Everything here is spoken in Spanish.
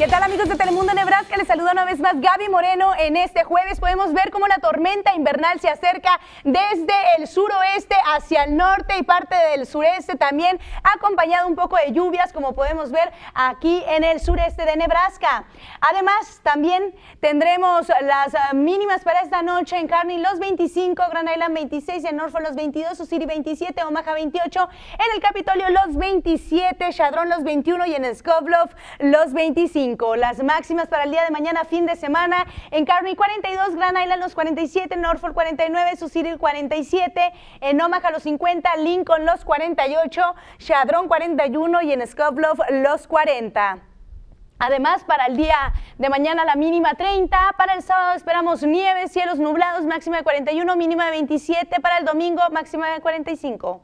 ¿Qué tal amigos de Telemundo Nebraska? Les saluda una vez más Gaby Moreno. En este jueves podemos ver cómo la tormenta invernal se acerca desde el suroeste hacia el norte y parte del sureste también, acompañado un poco de lluvias como podemos ver aquí en el sureste de Nebraska. Además, también tendremos las ah, mínimas para esta noche en Carney los 25, Grand Island 26, en Norfolk los 22, Osiri 27, Omaha 28, en el Capitolio los 27, Chadron los 21 y en Skoblov los 25. Las máximas para el día de mañana, fin de semana, en Carney 42, Gran Island los 47, Norfolk 49, Susiril 47, en Omaha los 50, Lincoln los 48, Chadron 41 y en Scotland los 40. Además, para el día de mañana la mínima 30, para el sábado esperamos nieve, cielos nublados, máxima de 41, mínima de 27, para el domingo máxima de 45.